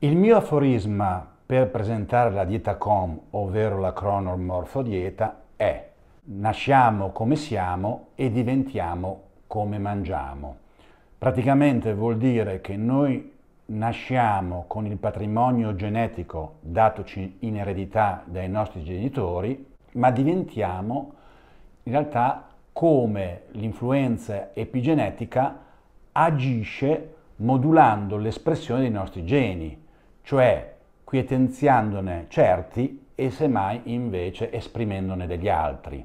Il mio aforisma per presentare la dieta COM, ovvero la cronomorfodieta, è nasciamo come siamo e diventiamo come mangiamo. Praticamente vuol dire che noi nasciamo con il patrimonio genetico datoci in eredità dai nostri genitori, ma diventiamo in realtà come l'influenza epigenetica agisce modulando l'espressione dei nostri geni cioè quietenziandone certi e semmai invece esprimendone degli altri.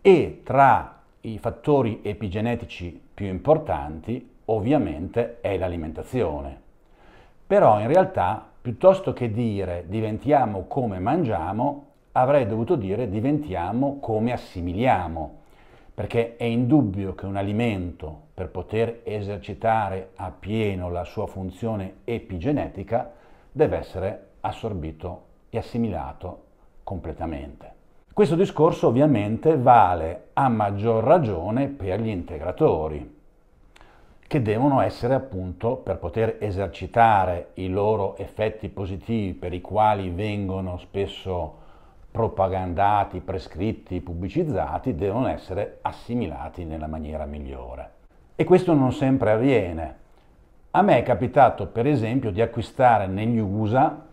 E tra i fattori epigenetici più importanti ovviamente è l'alimentazione. Però in realtà piuttosto che dire diventiamo come mangiamo, avrei dovuto dire diventiamo come assimiliamo, perché è indubbio che un alimento, per poter esercitare a pieno la sua funzione epigenetica, deve essere assorbito e assimilato completamente. Questo discorso ovviamente vale a maggior ragione per gli integratori, che devono essere appunto, per poter esercitare i loro effetti positivi per i quali vengono spesso propagandati, prescritti, pubblicizzati, devono essere assimilati nella maniera migliore. E questo non sempre avviene, a me è capitato per esempio di acquistare negli USA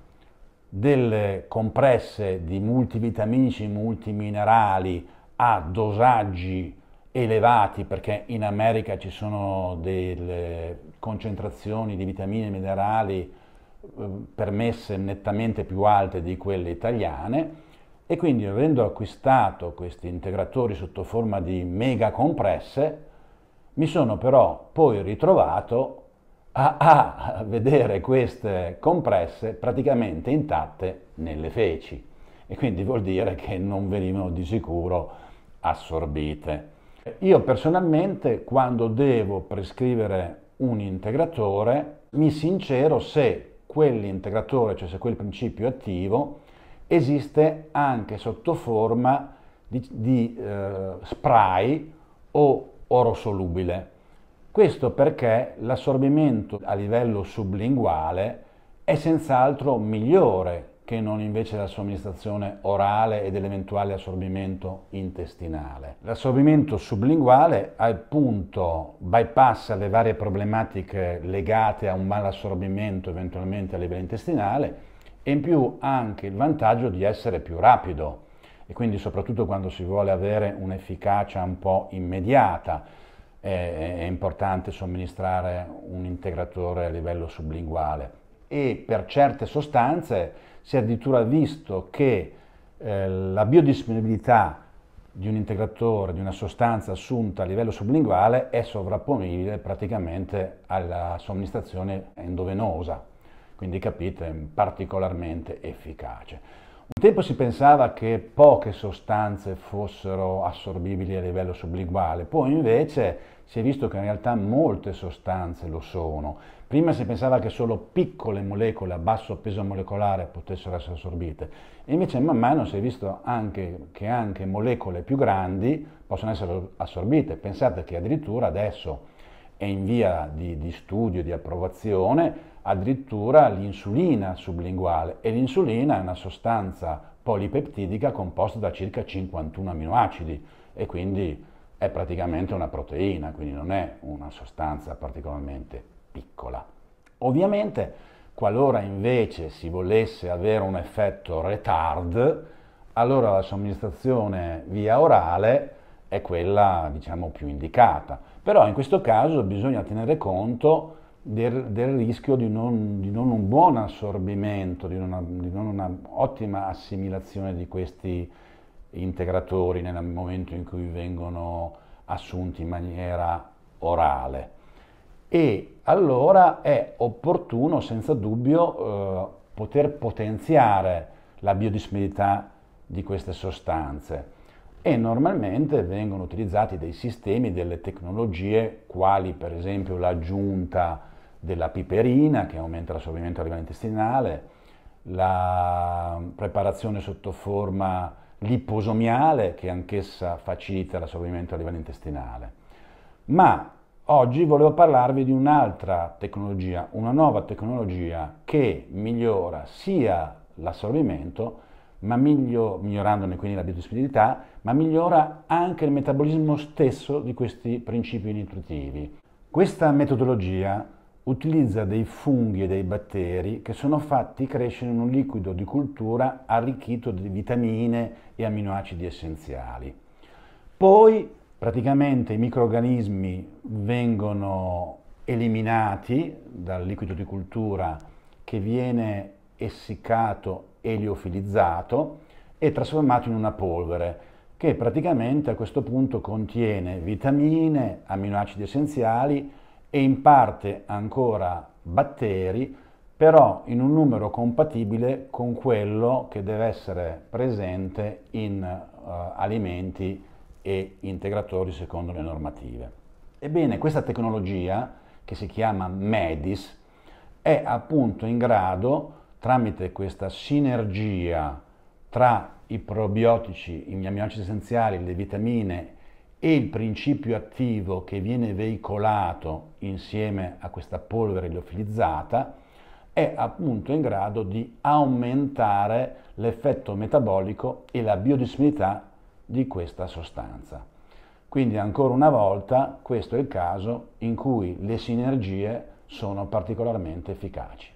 delle compresse di multivitaminici, multiminerali a dosaggi elevati perché in America ci sono delle concentrazioni di vitamine e minerali ehm, permesse nettamente più alte di quelle italiane e quindi avendo acquistato questi integratori sotto forma di mega compresse mi sono però poi ritrovato a, a vedere queste compresse praticamente intatte nelle feci e quindi vuol dire che non venivano di sicuro assorbite. Io personalmente quando devo prescrivere un integratore mi sincero se quell'integratore, cioè se quel principio attivo, esiste anche sotto forma di, di eh, spray o oro solubile questo perché l'assorbimento a livello sublinguale è senz'altro migliore che non invece la somministrazione orale ed eventuale assorbimento intestinale. L'assorbimento sublinguale appunto bypassa le varie problematiche legate a un malassorbimento eventualmente a livello intestinale e in più ha anche il vantaggio di essere più rapido e quindi soprattutto quando si vuole avere un'efficacia un po' immediata è, è importante somministrare un integratore a livello sublinguale e per certe sostanze si è addirittura visto che eh, la biodisponibilità di un integratore, di una sostanza assunta a livello sublinguale è sovrapponibile praticamente alla somministrazione endovenosa, quindi capite, particolarmente efficace. Un tempo si pensava che poche sostanze fossero assorbibili a livello subliguale, poi invece si è visto che in realtà molte sostanze lo sono. Prima si pensava che solo piccole molecole a basso peso molecolare potessero essere assorbite, invece man mano si è visto anche che anche molecole più grandi possono essere assorbite. Pensate che addirittura adesso è in via di, di studio, di approvazione, addirittura l'insulina sublinguale e l'insulina è una sostanza polipeptidica composta da circa 51 aminoacidi e quindi è praticamente una proteina, quindi non è una sostanza particolarmente piccola. Ovviamente, qualora invece si volesse avere un effetto retard, allora la somministrazione via orale è quella diciamo più indicata. Però in questo caso bisogna tenere conto del, del rischio di non, di non, un buon assorbimento, di non, di non una assimilazione di questi integratori nel momento in cui vengono assunti in maniera orale. E allora è opportuno, senza dubbio, eh, poter potenziare la biodisponibilità di queste sostanze e normalmente vengono utilizzati dei sistemi, delle tecnologie quali per esempio l'aggiunta della piperina che aumenta l'assorbimento a livello intestinale, la preparazione sotto forma liposomiale che anch'essa facilita l'assorbimento a livello intestinale. Ma oggi volevo parlarvi di un'altra tecnologia, una nuova tecnologia che migliora sia l'assorbimento, ma miglio, migliorandone quindi la biodisponibilità, ma migliora anche il metabolismo stesso di questi principi nutritivi. Questa metodologia utilizza dei funghi e dei batteri che sono fatti crescere in un liquido di cultura arricchito di vitamine e aminoacidi essenziali. Poi praticamente i microrganismi vengono eliminati dal liquido di cultura che viene essiccato eliofilizzato e trasformato in una polvere che praticamente a questo punto contiene vitamine, aminoacidi essenziali, e in parte ancora batteri, però in un numero compatibile con quello che deve essere presente in uh, alimenti e integratori secondo le normative. Ebbene, questa tecnologia, che si chiama MEDIS, è appunto in grado, tramite questa sinergia tra i probiotici, i aminoacidi essenziali, le vitamine e il principio attivo che viene veicolato insieme a questa polvere liofilizzata è appunto in grado di aumentare l'effetto metabolico e la biodisponibilità di questa sostanza. Quindi ancora una volta questo è il caso in cui le sinergie sono particolarmente efficaci.